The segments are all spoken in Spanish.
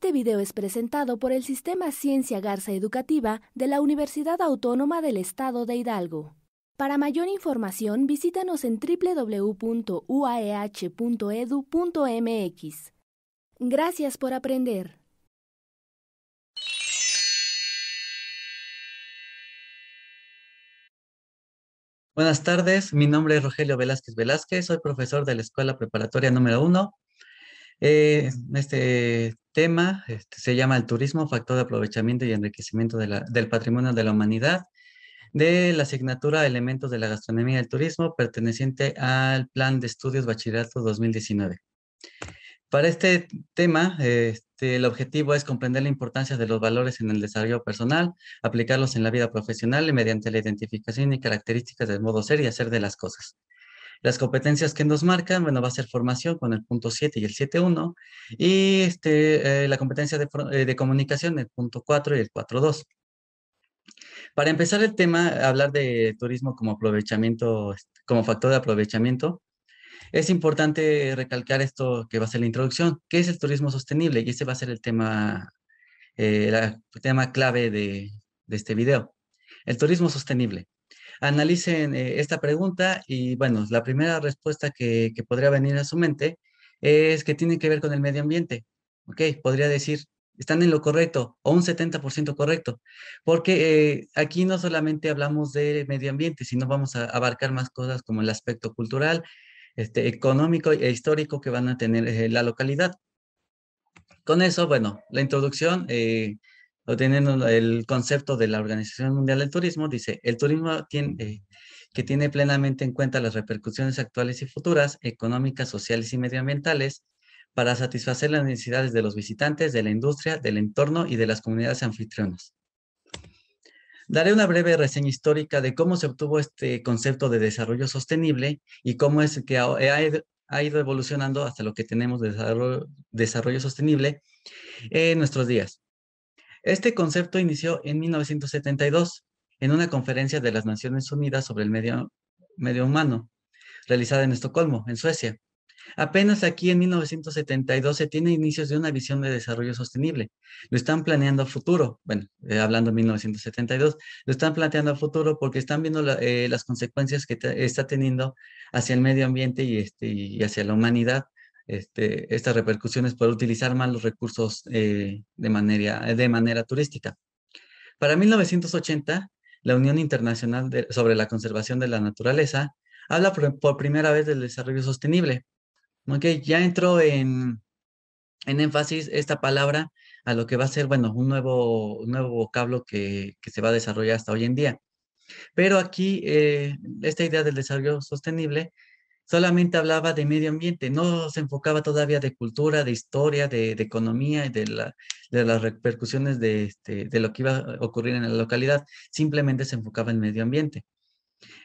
Este video es presentado por el Sistema Ciencia Garza Educativa de la Universidad Autónoma del Estado de Hidalgo. Para mayor información, visítanos en www.uaeh.edu.mx. E Gracias por aprender. Buenas tardes, mi nombre es Rogelio Velázquez Velázquez, soy profesor de la Escuela Preparatoria número 1 eh, este, tema este, se llama el turismo, factor de aprovechamiento y enriquecimiento del patrimonio de la humanidad, de la asignatura Elementos de la Gastronomía del Turismo, perteneciente al Plan de Estudios Bachillerato 2019. Para este tema, este, el objetivo es comprender la importancia de los valores en el desarrollo personal, aplicarlos en la vida profesional y mediante la identificación y características del modo ser y hacer de las cosas. Las competencias que nos marcan, bueno, va a ser formación con el punto 7 y el 7.1 y este, eh, la competencia de, eh, de, comunicación, el punto 4 y el 4.2. Para empezar el tema, hablar de turismo como aprovechamiento, este, como factor de aprovechamiento, es importante recalcar esto que va a ser la introducción, qué es el turismo sostenible, y ese va a ser el tema, el eh, tema clave de, de este video. El turismo sostenible analicen eh, esta pregunta y bueno, la primera respuesta que, que, podría venir a su mente es que tiene que ver con el medio ambiente. Ok, podría decir, están en lo correcto o un 70% correcto, porque eh, aquí no solamente hablamos de medio ambiente, sino vamos a abarcar más cosas como el aspecto cultural, este, económico e histórico que van a tener eh, la localidad. Con eso, bueno, la introducción Obteniendo el concepto de la Organización Mundial del Turismo, dice, el turismo eh, que tiene plenamente en cuenta las repercusiones actuales y futuras, económicas, sociales y medioambientales, para satisfacer las necesidades de los visitantes, de la industria, del entorno y de las comunidades anfitrionas. Daré una breve reseña histórica de cómo se obtuvo este concepto de desarrollo sostenible y cómo es que ha ido evolucionando hasta lo que tenemos de desarrollo, desarrollo sostenible en nuestros días. Este concepto inició en 1972 en una conferencia de las Naciones Unidas sobre el medio, medio humano, realizada en Estocolmo, en Suecia. Apenas aquí en 1972 se tiene inicios de una visión de desarrollo sostenible. Lo están planeando a futuro, bueno, eh, hablando de 1972, lo están planteando a futuro porque están viendo eh, las consecuencias que está teniendo hacia el medio ambiente y este, hacia la humanidad este, estas repercusiones por utilizar mal los recursos eh, de, manera, eh, de manera turística. Para 1980, la Unión Internacional sobre la Conservación de la Naturaleza habla por, primera vez del desarrollo sostenible. ya entró en, énfasis esta palabra a lo que va a ser, bueno, un nuevo, nuevo vocablo que, se va a desarrollar hasta hoy en día. Pero aquí, eh, esta idea del desarrollo sostenible solamente hablaba de medio ambiente, no se enfocaba todavía de cultura, de historia, de, economía y de, las repercusiones este, de, lo que iba a ocurrir en la localidad, simplemente se enfocaba en medio ambiente.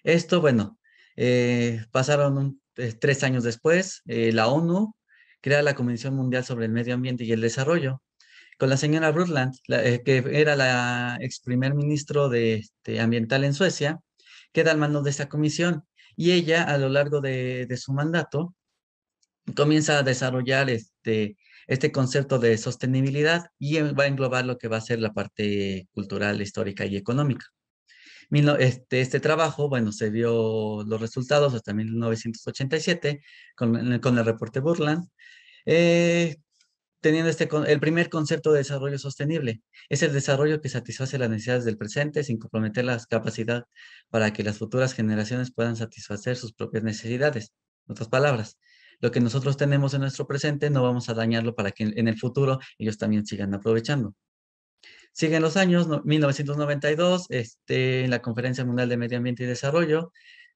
Esto, bueno, eh, pasaron eh, tres años después, eh, la ONU crea la Comisión Mundial sobre el Medio Ambiente y el Desarrollo, con la señora Brundtland, que era la ex primer ministro de, este, ambiental en Suecia, queda al mando de esta comisión y ella, a lo largo de, su mandato, comienza a desarrollar este, este concepto de sostenibilidad y va a englobar lo que va a ser la parte cultural, histórica y económica. Este, este trabajo, bueno, se vio los resultados hasta 1987 con, el reporte Burland, eh, teniendo este, el primer concepto de desarrollo sostenible. Es el desarrollo que satisface las necesidades del presente sin comprometer la capacidad para que las futuras generaciones puedan satisfacer sus propias necesidades. En otras palabras, lo que nosotros tenemos en nuestro presente no vamos a dañarlo para que en el futuro ellos también sigan aprovechando. Siguen los años, 1992, este, en la Conferencia Mundial de Medio Ambiente y Desarrollo,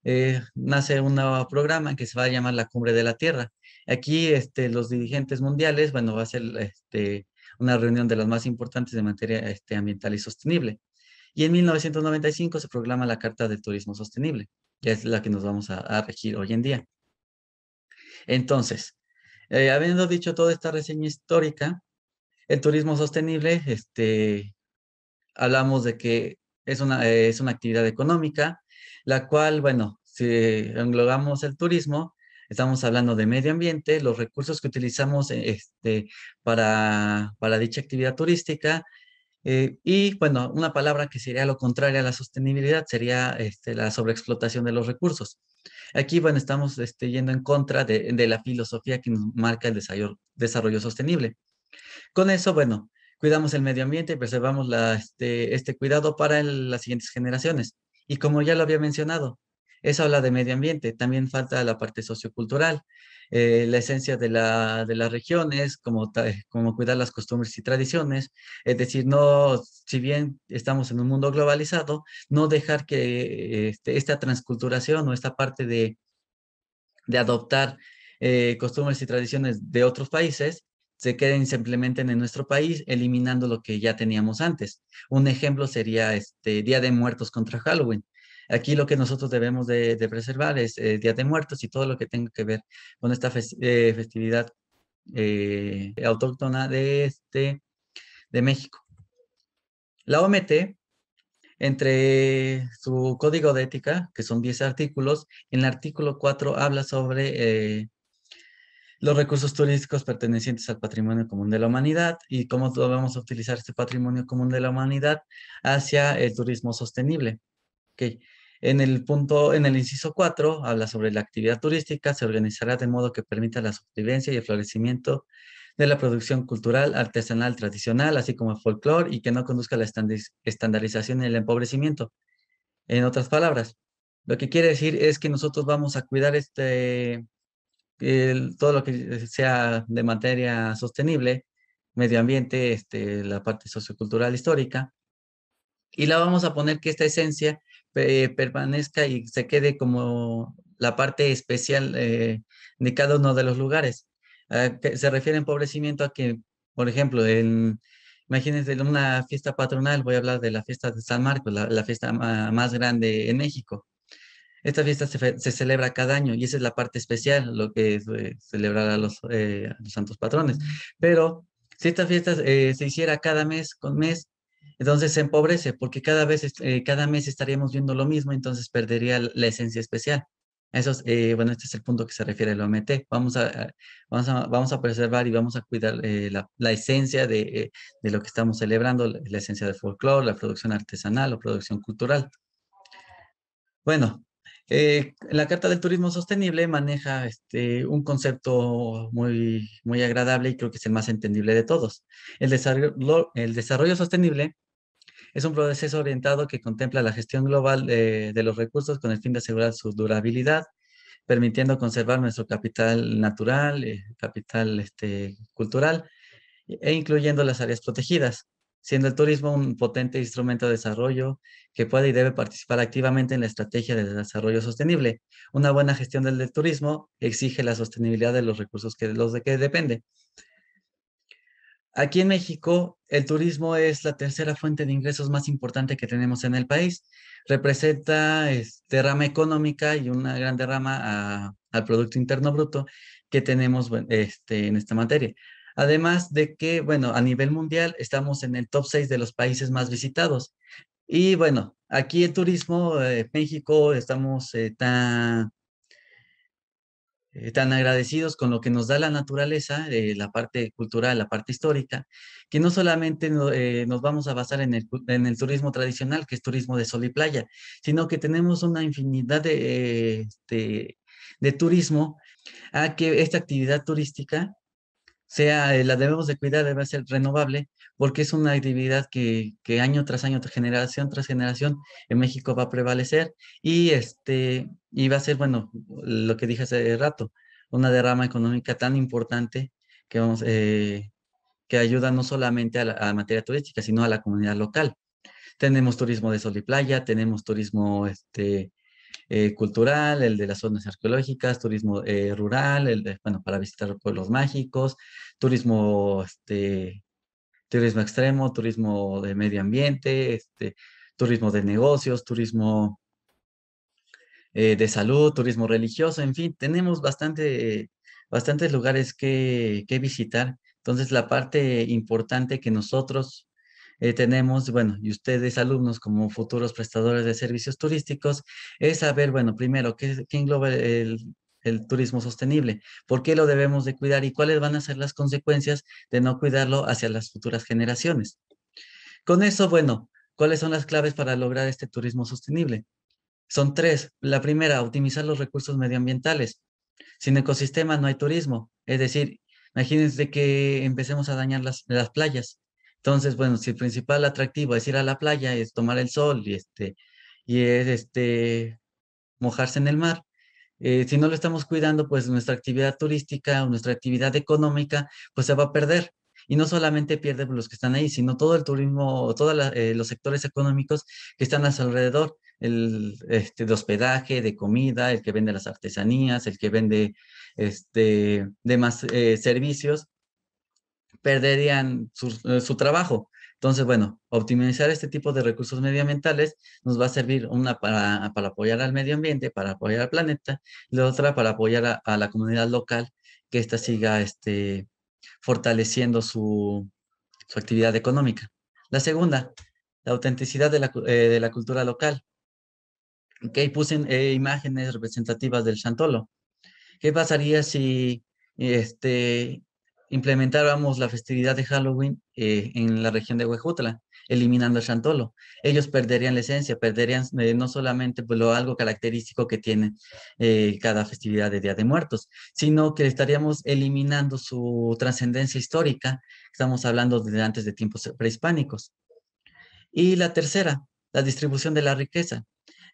eh, nace un nuevo programa que se va a llamar la Cumbre de la Tierra. Aquí este, los dirigentes mundiales, bueno, va a ser este, una reunión de las más importantes de materia este, ambiental y sostenible. Y en 1995 se proclama la Carta del Turismo Sostenible, que es la que nos vamos a, regir hoy en día. Entonces, eh, habiendo dicho toda esta reseña histórica, el turismo sostenible, este, hablamos de que es una, eh, es una actividad económica, la cual, bueno, si englobamos el turismo, estamos hablando de medio ambiente, los recursos que utilizamos este, para, para dicha actividad turística. Eh, y bueno, una palabra que sería lo contrario a la sostenibilidad sería este, la sobreexplotación de los recursos. Aquí, bueno, estamos este, yendo en contra de, de, la filosofía que nos marca el desarrollo, desarrollo sostenible. Con eso, bueno, cuidamos el medio ambiente y preservamos la, este, este, cuidado para las siguientes generaciones. Y como ya lo había mencionado, eso habla de medio ambiente, también falta la parte sociocultural. Eh, la esencia de la, de las regiones, como, eh, como cuidar las costumbres y tradiciones. Es decir, no, si bien estamos en un mundo globalizado, no dejar que eh, este, esta transculturación o esta parte de, de adoptar costumbres y tradiciones de otros países se queden simplemente en nuestro país, eliminando lo que ya teníamos antes. Un ejemplo sería este Día de Muertos contra Halloween. Aquí lo que nosotros debemos de, preservar es el eh, Día de Muertos y todo lo que tenga que ver con esta eh, festividad eh, autóctona de, este, de México. La OMT, entre su código de ética, que son 10 artículos, en el artículo 4 habla sobre los recursos turísticos pertenecientes al patrimonio común de la humanidad y cómo debemos utilizar este patrimonio común de la humanidad hacia el turismo sostenible. Okay. En el punto, en el inciso 4, habla sobre la actividad turística, se organizará de modo que permita la supervivencia y el florecimiento de la producción cultural, artesanal, tradicional, así como el folclore, y que no conduzca a la estandarización y el empobrecimiento. En otras palabras, lo que quiere decir es que nosotros vamos a cuidar este, todo lo que sea de materia sostenible, medio ambiente, este, la parte sociocultural histórica, y la vamos a poner que esta esencia permanezca y se quede como la parte especial eh, de cada uno de los lugares. Ah, se refiere empobrecimiento a que, por ejemplo, en, imagínense en una fiesta patronal, voy a hablar de la fiesta de San Marcos, la, fiesta más grande en México. Esta fiesta se, celebra cada año y esa es la parte especial, lo que es eh, celebrar eh, a los, santos patrones. Pero si esta fiesta se hiciera cada mes con mes, entonces se empobrece porque cada vez, eh, cada mes estaríamos viendo lo mismo, entonces perdería la esencia especial. Eso eh, bueno, este es el punto que se refiere al OMT. Vamos a, vamos a, vamos a preservar y vamos a cuidar eh, la, esencia de, lo que estamos celebrando, la, esencia del folclore, la producción artesanal o producción cultural. Bueno, la Carta del Turismo Sostenible maneja este, un concepto muy, muy agradable y creo que es el más entendible de todos. El desarrollo, el desarrollo sostenible es un proceso orientado que contempla la gestión global de, los recursos con el fin de asegurar su durabilidad, permitiendo conservar nuestro capital natural, eh, capital este, cultural, e, e incluyendo las áreas protegidas, siendo el turismo un potente instrumento de desarrollo que puede y debe participar activamente en la estrategia de desarrollo sostenible. Una buena gestión del, turismo exige la sostenibilidad de los recursos que, los de que depende, Aquí en México, el turismo es la tercera fuente de ingresos más importante que tenemos en el país. Representa este rama económica y una gran derrama al Producto Interno Bruto que tenemos este, en esta materia. Además de que, bueno, a nivel mundial estamos en el top 6 de los países más visitados. Y bueno, aquí el turismo, eh, México, estamos eh, tan eh, tan agradecidos con lo que nos da la naturaleza, eh, la parte cultural, la parte histórica, que no solamente eh, nos vamos a basar en el, turismo tradicional, que es turismo de sol y playa, sino que tenemos una infinidad de, este, de turismo a que esta actividad turística sea, eh, la debemos de cuidar, debe ser renovable, porque es una actividad que, año tras año, generación tras generación, en México va a prevalecer y, este, va a ser, bueno, lo que dije hace rato, una derrama económica tan importante que, vamos, eh, que ayuda no solamente a la materia turística, sino a la comunidad local. Tenemos turismo de sol y playa, tenemos turismo este, eh, cultural, el de las zonas arqueológicas, turismo eh, rural, el de, bueno, para visitar pueblos mágicos, turismo, este, turismo extremo, turismo de medio ambiente, este, turismo de negocios, turismo eh, de salud, turismo religioso, en fin, tenemos bastante, bastantes lugares que visitar. Entonces, la parte importante que nosotros eh, tenemos, bueno, y ustedes alumnos como futuros prestadores de servicios turísticos, es saber, bueno, primero, ¿qué, engloba el, turismo sostenible? ¿Por qué lo debemos de cuidar y cuáles van a ser las consecuencias de no cuidarlo hacia las futuras generaciones? Con eso, bueno, ¿cuáles son las claves para lograr este turismo sostenible? Son tres. La primera, optimizar los recursos medioambientales. Sin ecosistema no hay turismo. Es decir, imagínense que empecemos a dañar las, las playas. Entonces, bueno, si el principal atractivo es ir a la playa, es tomar el sol y, este, y es este, mojarse en el mar, eh, si no lo estamos cuidando, pues nuestra actividad turística o nuestra actividad económica, pues se va a perder. Y no solamente pierde los que están ahí, sino todo el turismo, todos eh, los sectores económicos que están a su alrededor, el este, de hospedaje, de comida, el que vende las artesanías, el que vende este, demás eh, servicios perderían eh, su, trabajo. Entonces, bueno, optimizar este tipo de recursos medioambientales nos va a servir una para, apoyar al medio ambiente, para apoyar al planeta, y la otra para apoyar a, la comunidad local, que ésta siga este, fortaleciendo su, actividad económica. La segunda, la autenticidad de la, eh, de la cultura local. Okay, puse eh, imágenes representativas del santolo ¿Qué pasaría si este, implementáramos la festividad de Halloween eh, en la región de Huejutla, eliminando el chantolo. Ellos perderían la esencia, perderían eh, no solamente pues, lo algo característico que tiene eh, cada festividad de Día de Muertos, sino que estaríamos eliminando su trascendencia histórica. Estamos hablando de antes de tiempos prehispánicos. Y la tercera, la distribución de la riqueza.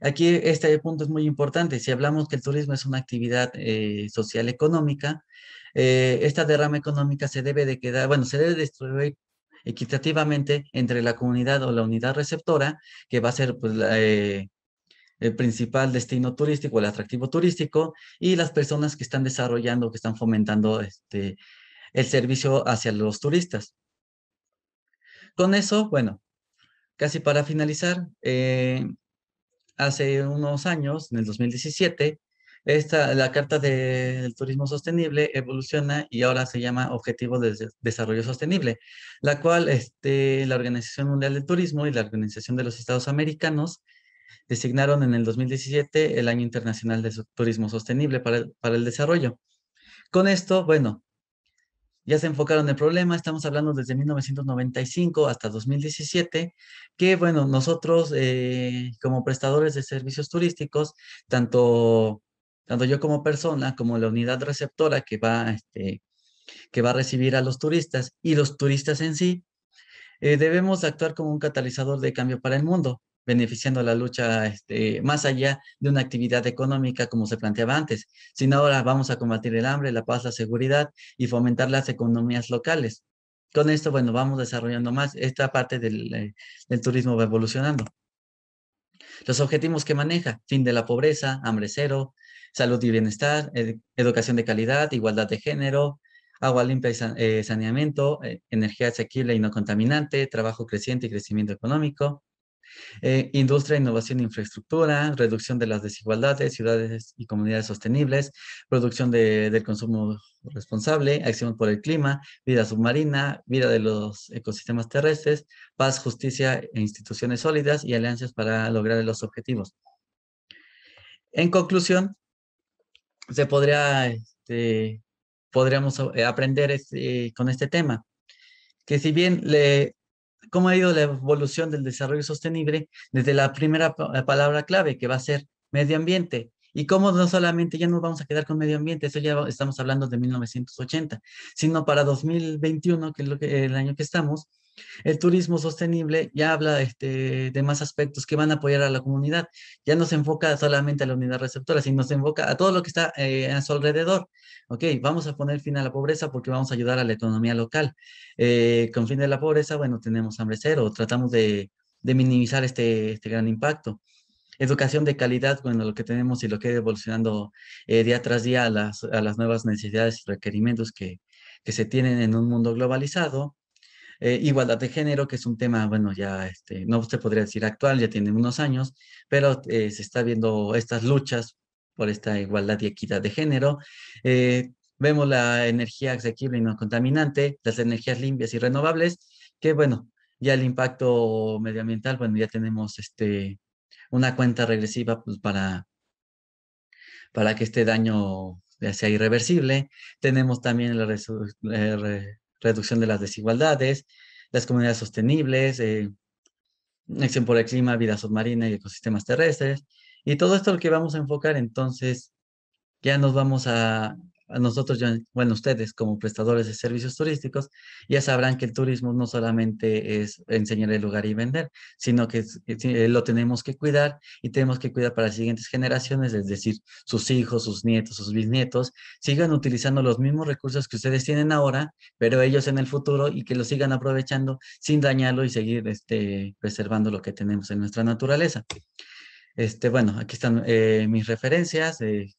Aquí este punto es muy importante. Si hablamos que el turismo es una actividad eh, social económica, eh, esta derrama económica se debe de quedar, bueno, se debe distribuir equitativamente entre la comunidad o la unidad receptora, que va a ser pues, eh, el principal destino turístico, el atractivo turístico, y las personas que están desarrollando, que están fomentando este, el servicio hacia los turistas. Con eso, bueno, casi para finalizar, hace unos años, en el 2017, esta, la Carta del Turismo Sostenible evoluciona y ahora se llama Objetivo de Desarrollo Sostenible, la cual este, la Organización Mundial del Turismo y la Organización de los Estados Americanos designaron en el 2017 el Año Internacional de Turismo Sostenible para el Desarrollo. Con esto, bueno, ya se enfocaron en el problema, estamos hablando desde 1995 hasta 2017, que bueno, nosotros eh, como prestadores de servicios turísticos, tanto, tanto yo como persona, como la unidad receptora que va, este, que va a recibir a los turistas y los turistas en sí, eh, debemos actuar como un catalizador de cambio para el mundo beneficiando la lucha este, más allá de una actividad económica como se planteaba antes, sino ahora vamos a combatir el hambre, la paz, la seguridad y fomentar las economías locales. Con esto, bueno, vamos desarrollando más. Esta parte del, eh, turismo va evolucionando. Los objetivos que maneja, fin de la pobreza, hambre cero, salud y bienestar, educación de calidad, igualdad de género, agua limpia y eh, saneamiento, eh, energía asequible y no contaminante, trabajo creciente y crecimiento económico, eh, industria, innovación e infraestructura, reducción de las desigualdades, ciudades y comunidades sostenibles, producción del consumo responsable, acción por el clima, vida submarina, vida de los ecosistemas terrestres, paz, justicia e instituciones sólidas y alianzas para lograr los objetivos. En conclusión, se podría, este, podríamos eh, aprender este, con este tema, que si bien le, cómo ha ido la evolución del desarrollo sostenible desde la primera eh, palabra clave, que va a ser medio ambiente. Y cómo no solamente ya no vamos a quedar con medio ambiente, eso ya estamos hablando de 1980, sino para 2021, que es el año que estamos, el turismo sostenible ya habla este, de más aspectos que van a apoyar a la comunidad. Ya no se enfoca solamente a la unidad receptora, sino se enfoca a todo lo que está eh, a su alrededor. Ok, vamos a poner fin a la pobreza porque vamos a ayudar a la economía local. Eh, con fin de la pobreza, bueno, tenemos hambre cero, tratamos de, minimizar este, este gran impacto educación de calidad, bueno, lo que tenemos y lo que evolucionando eh, día tras día a las, nuevas necesidades y requerimientos que, que, se tienen en un mundo globalizado. Eh, igualdad de género, que es un tema, bueno, ya este, no se podría decir actual, ya tiene unos años, pero eh, se está viendo estas luchas por esta igualdad y equidad de género. Eh, vemos la energía asequible y no contaminante, las energías limpias y renovables, que bueno, ya el impacto medioambiental, bueno, ya tenemos este, una cuenta regresiva pues, para, para que este daño sea irreversible. Tenemos también la, reducción de las desigualdades, las comunidades sostenibles, eh, acción por el clima, vida submarina y ecosistemas terrestres. Y todo esto lo que vamos a enfocar, entonces, ya nos vamos a nosotros, bueno, ustedes como prestadores de servicios turísticos, ya sabrán que el turismo no solamente es enseñar el lugar y vender, sino que eh, lo tenemos que cuidar y tenemos que cuidar para las siguientes generaciones, es decir, sus hijos, sus nietos, sus bisnietos, sigan utilizando los mismos recursos que ustedes tienen ahora, pero ellos en el futuro y que lo sigan aprovechando sin dañarlo y seguir este, preservando lo que tenemos en nuestra naturaleza. Este, bueno, aquí están eh, mis referencias. Eh,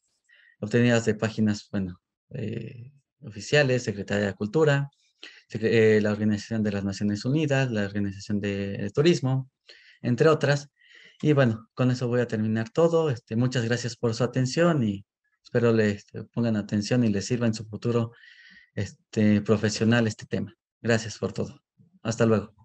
obtenidas de páginas, bueno, eh, oficiales, Secretaría de Cultura, eh, la Organización de las Naciones Unidas, la Organización de, Turismo, entre otras. Y bueno, con eso voy a terminar todo. Este, muchas gracias por su atención y espero le este, pongan atención y les sirva en su futuro este, profesional este tema. Gracias por todo. Hasta luego.